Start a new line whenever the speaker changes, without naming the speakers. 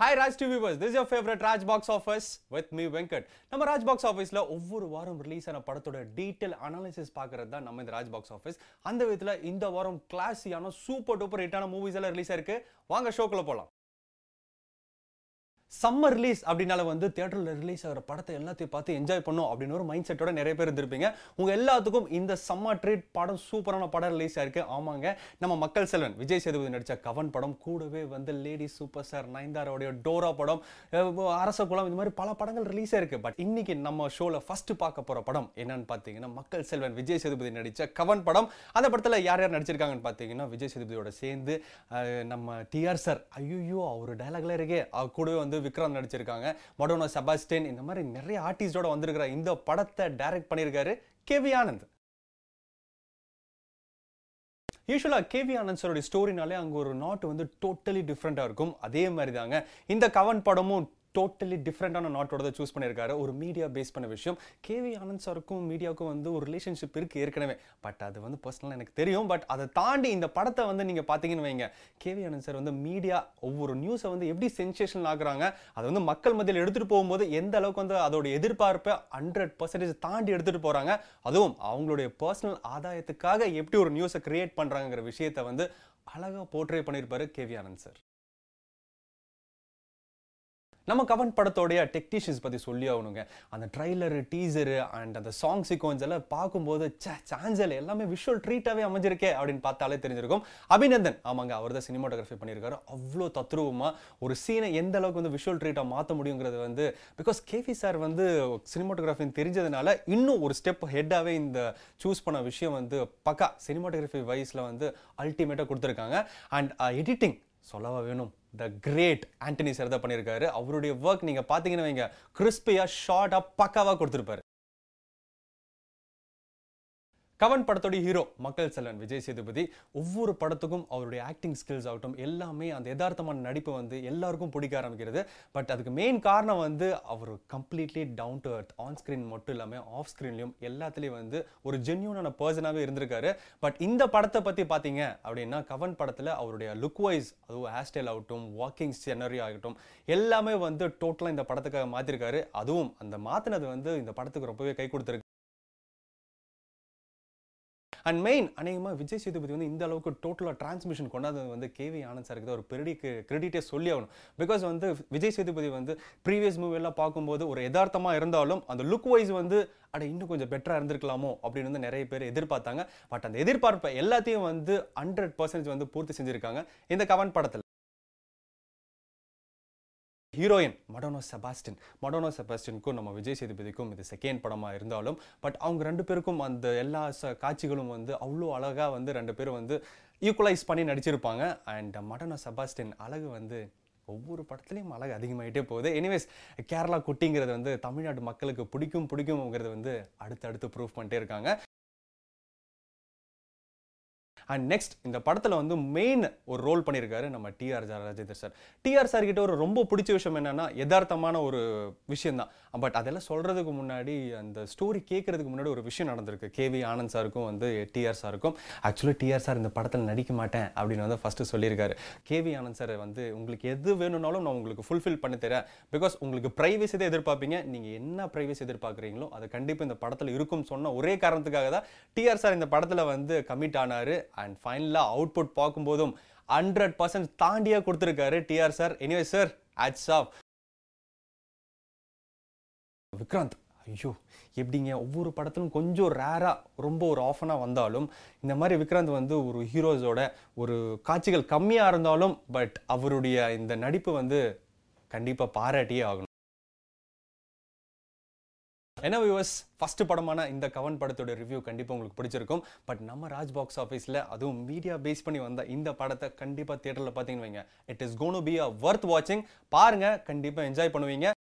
hi Raj TV viewers this your favourite Raj box office with me Venkat நம்ம Raj box ஆஃபீஸில் ஒவ்வொரு வாரம் ரிலீஸ் ஆன படத்தோட டீட்டெயில் அனாலிசிஸ் பார்க்குறது தான் நம்ம இந்த ராஜ் பாக்ஸ் ஆஃபீஸ் அந்த விதத்தில் இந்த வாரம் கிளாஸியான சூப்பர் டூப்பர் ஹிட்டான மூவிஸ் எல்லாம் ரிலீஸ் ஆயிருக்கு வாங்க ஷோக்குள்ள போகலாம் சம்மர் ரிலீஸ் அப்படின்னால வந்து தேட்டரில் ரிலீஸ் ஆகிற படத்தை எல்லாத்தையும் பார்த்து என்ஜாய் பண்ணும் அப்படின்னு ஒரு மைண்ட் செட்டோட நிறைய பேர் இருந்திருப்பீங்க உங்கள் எல்லாத்துக்கும் இந்த சம்மர் ட்ரீட் படம் சூப்பரான படம் ரிலீஸ் ஆயிருக்கு ஆமாங்க நம்ம மக்கள் செல்வன் விஜய் சேதுபதி நடித்த கவன் படம் கூடவே வந்து லேடி சூப்பர் ஸ்டார் நயன்தாரோடைய டோரா படம் அரச குலம் இந்த மாதிரி பல படங்கள் ரிலீஸ் ஆயிருக்கு பட் இன்னைக்கு நம்ம ஷோவில் ஃபர்ஸ்ட் பார்க்க போகிற படம் என்னன்னு பார்த்தீங்கன்னா மக்கள் செல்வன் விஜய் சேதுபதி நடித்த கவன் படம் அந்த படத்தில் யார் யார் நடிச்சிருக்காங்கன்னு பார்த்தீங்கன்னா விஜய் சேதுபதியோட சேர்ந்து நம்ம டிஆர் சார் ஐயோ அவர் டைலாக்லாம் இருக்கே கூடவே வந்து விக்ரம் நடிச்சிருக்காங்க மொடோனோ செபாஸ்டின் இந்த மாதிரி நிறைய ஆர்டிஸ்டோட வந்திருக்கிற இந்த படத்தை டைரக்ட் பண்ணியிருக்காரு கேவி ஆனந்த் யூஸ்வலாக கேவி ஆனந்த் ஸ்டோரினாலே அங்கே ஒரு நாட் வந்து டோட்டலி டிஃப்ரெண்ட்டாக இருக்கும் அதே மாதிரி தாங்க இந்த கவன் படமும் டோட்டலி டிஃப்ரெண்டான நாட்டோட சூஸ் பண்ணியிருக்காரு ஒரு மீடியா பேஸ் பண்ண விஷயம் கேவி ஆனந்த் சாருக்கும் மீடியாவுக்கும் வந்து ஒரு ரிலேஷன்ஷிப் இருக்குது ஏற்கனவே பட் அது வந்து பர்சனலாக எனக்கு தெரியும் பட் அதை தாண்டி இந்த படத்தை வந்து நீங்கள் பார்த்தீங்கன்னு வைங்க கேவி ஆனந்த் சார் வந்து மீடியா ஒவ்வொரு நியூஸை வந்து எப்படி சென்சேஷன் ஆகுறாங்க அதை வந்து மக்கள் மத்தியில் எடுத்துகிட்டு போகும்போது எந்த அளவுக்கு வந்து அதோட எதிர்பார்ப்பை ஹண்ட்ரட் பர்சன்டேஜ் தாண்டி எடுத்துகிட்டு போகிறாங்க அதுவும் அவங்களுடைய பர்சனல் ஆதாயத்துக்காக எப்படி ஒரு நியூஸை கிரியேட் பண்ணுறாங்கிற விஷயத்தை வந்து அழகாக போர்ட்ரே பண்ணியிருப்பாரு கேவி ஆனந்த் சார் நம்ம கவன் படத்தோடைய டெக்னீஷியன்ஸ் பற்றி சொல்லி ஆகணுங்க அந்த ட்ரைலரு டீசரு அண்ட் அந்த சாங் சீக்வன்ஸ் எல்லாம் பார்க்கும்போது சே சான்சல் எல்லாமே விஷுவல் ட்ரீட்டாகவே அமைஞ்சிருக்கே அப்படின்னு பார்த்தாலே தெரிஞ்சிருக்கும் அபிநந்தன் ஆமாங்க அவர் தான் சினிமாட்டோகிராஃபி பண்ணியிருக்காரு அவ்வளோ தத்ரூபமாக ஒரு சீனை எந்த அளவுக்கு வந்து விஷுவல் ட்ரீட்டாக மாற்ற முடியுங்கிறது வந்து பிகாஸ் கேபி சார் வந்து சினிமாட்டோகிராஃபின்னு தெரிஞ்சதுனால இன்னும் ஒரு ஸ்டெப் ஹெட்டாகவே இந்த சூஸ் பண்ண விஷயம் வந்து பக்கா சினிமாட்டோகிராஃபி வைஸில் வந்து அல்டிமேட்டாக கொடுத்துருக்காங்க அண்ட் எடிட்டிங் uh, சொல்லவா வேணும் த கிரேட் ஆண்டனி சரதா பண்ணியிருக்காரு அவருடைய ஒர்க் நீங்கள் பார்த்தீங்கன்னு வைங்க கிறிஸ்பியாக ஷார்ட்டாக பக்காவாக கொடுத்துருப்பாரு கவன் படத்துடைய ஹீரோ மக்கள் செல்வன் விஜய் சேதுபதி ஒவ்வொரு படத்துக்கும் அவருடைய ஆக்டிங் ஸ்கில்ஸ் ஆகட்டும் எல்லாமே அந்த யதார்த்தமான நடிப்பு வந்து எல்லாருக்கும் பிடிக்க ஆரம்பிக்கிறது பட் அதுக்கு மெயின் காரணம் வந்து அவர் completely down to earth on screen மட்டும் இல்லாமல் ஆஃப் ஸ்க்ரீன்லையும் எல்லாத்துலேயும் வந்து ஒரு ஜென்யூனான பர்சனாகவே இருந்திருக்காரு பட் இந்த படத்தை பற்றி பார்த்தீங்க அப்படின்னா கவன் படத்தில் அவருடைய லுக் வைஸ் அதுவும் ஹேர் ஸ்டைல் ஆகட்டும் வாக்கிங் சென்னரி ஆகட்டும் எல்லாமே வந்து டோட்டலாக இந்த படத்துக்காக மாற்றிருக்காரு அதுவும் அந்த மாற்றினது வந்து இந்த படத்துக்கு ரொம்பவே கை கொடுத்துருக்கு அண்ட் மெயின் அநேகமாக விஜய் சேதுபதி வந்து இந்த அளவுக்கு டோட்டலாக டிரான்ஸ்மிஷன் கொண்டாந்து வந்து கேவி ஆனந்த் சாருக்கு ஒரு பெரிய கிரெடிட்டே சொல்லி ஆகணும் பிகாஸ் வந்து விஜய் சேதுபதி வந்து ப்ரீவியஸ் மூவியெல்லாம் பார்க்கும்போது ஒரு யதார்த்தமாக இருந்தாலும் அந்த லுக் வைஸ் வந்து அட இன்னும் கொஞ்சம் பெட்டராக இருந்திருக்கலாமோ அப்படின்னு வந்து நிறைய பேர் எதிர்பார்த்தாங்க பட் அந்த எதிர்பார்ப்பை எல்லாத்தையும் வந்து ஹண்ட்ரட் பர்சன்டேஜ் வந்து பூர்த்தி செஞ்சுருக்காங்க இந்த கவன் படத்தில் ஹீரோயின் மடோனோ செபாஸ்டின் மடோனோ செபாஸ்டினுக்கும் நம்ம விஜய் சேதுபதிக்கும் இது செகண்ட் படமாக இருந்தாலும் பட் அவங்க ரெண்டு பேருக்கும் அந்த எல்லா காட்சிகளும் வந்து அவ்வளோ அழகாக வந்து ரெண்டு பேரும் வந்து ஈக்குவலைஸ் பண்ணி நடிச்சிருப்பாங்க அண்ட் மடோனோ செபாஸ்டின் அழகு வந்து ஒவ்வொரு படத்துலையும் அழகு அதிகமாகிட்டே போகுது எனிவேஸ் கேரளா குட்டிங்கிறது வந்து தமிழ்நாட்டு மக்களுக்கு பிடிக்கும் பிடிக்கும்ங்கிறது வந்து அடுத்து அடுத்து ப்ரூவ் பண்ணிட்டே இருக்காங்க அண்ட் நெக்ஸ்ட் இந்த படத்தில் வந்து மெயின் ஒரு ரோல் பண்ணியிருக்காரு நம்ம T R Rajendar sir T R sir கிட்ட ஒரு ரொம்ப பிடிச்ச விஷயம் என்னன்னா யதார்த்தமான ஒரு விஷயம் தான் பட் அதெல்லாம் சொல்கிறதுக்கு முன்னாடி அந்த ஸ்டோரி கேட்குறதுக்கு முன்னாடி ஒரு விஷயம் நடந்திருக்கு கேவி ஆனந்த் சாருக்கும் வந்து டிஆர் சாருக்கும் ஆக்சுவலி டிஆர் சார் இந்த படத்தில் நடிக்க மாட்டேன் அப்படின்னு வந்து ஃபஸ்ட்டு சொல்லியிருக்காரு கேவி ஆனந்த் சார் வந்து உங்களுக்கு எது வேணும்னாலும் நான் உங்களுக்கு ஃபுல்ஃபில் பண்ணி தரேன் பிகாஸ் உங்களுக்கு ப்ரைவசி தான் எதிர்பார்ப்பீங்க நீங்கள் என்ன ப்ரைவசி எதிர்பார்க்குறீங்களோ அதை கண்டிப்பாக இந்த படத்தில் இருக்கும் சொன்ன ஒரே காரணத்துக்காக தான் டிஆர் சார் இந்த படத்தில் வந்து கமிட் ஆனார் அண்ட் ஃபைனலாக அவுட்புட் பார்க்கும்போதும் ஹண்ட்ரட் பர்சன்ட் தாண்டியாக கொடுத்துருக்காரு T R sir anyway sir hats off Vikrant ஐயோ எப்படிங்க ஒவ்வொரு படத்திலும் கொஞ்சம் ரேராக ரொம்ப ஒரு ஆஃபனாக வந்தாலும் இந்த மாதிரி விக்ராந்த் வந்து ஒரு ஹீரோஸோட ஒரு காட்சிகள் கம்மியாக இருந்தாலும் பட் அவருடைய இந்த நடிப்பு வந்து கண்டிப்பாக பாராட்டியே ஆகணும் என்ன வியூவர்ஸ் ஃபஸ்ட்டு படமான இந்த கவன் படத்தோட ரிவ்யூ கண்டிப்பாக உங்களுக்கு பிடிச்சிருக்கும் பட் நம்ம ராஜ் பாக்ஸ் ஆஃபீஸில் அதுவும் மீடியா பேஸ் பண்ணி வந்த இந்த படத்தை கண்டிப்பாக தேட்டரில் பார்த்தீங்கன்னு வைங்க it is gonna be a worth வாட்சிங் பாருங்கள் கண்டிப்பாக என்ஜாய் பண்ணுவீங்க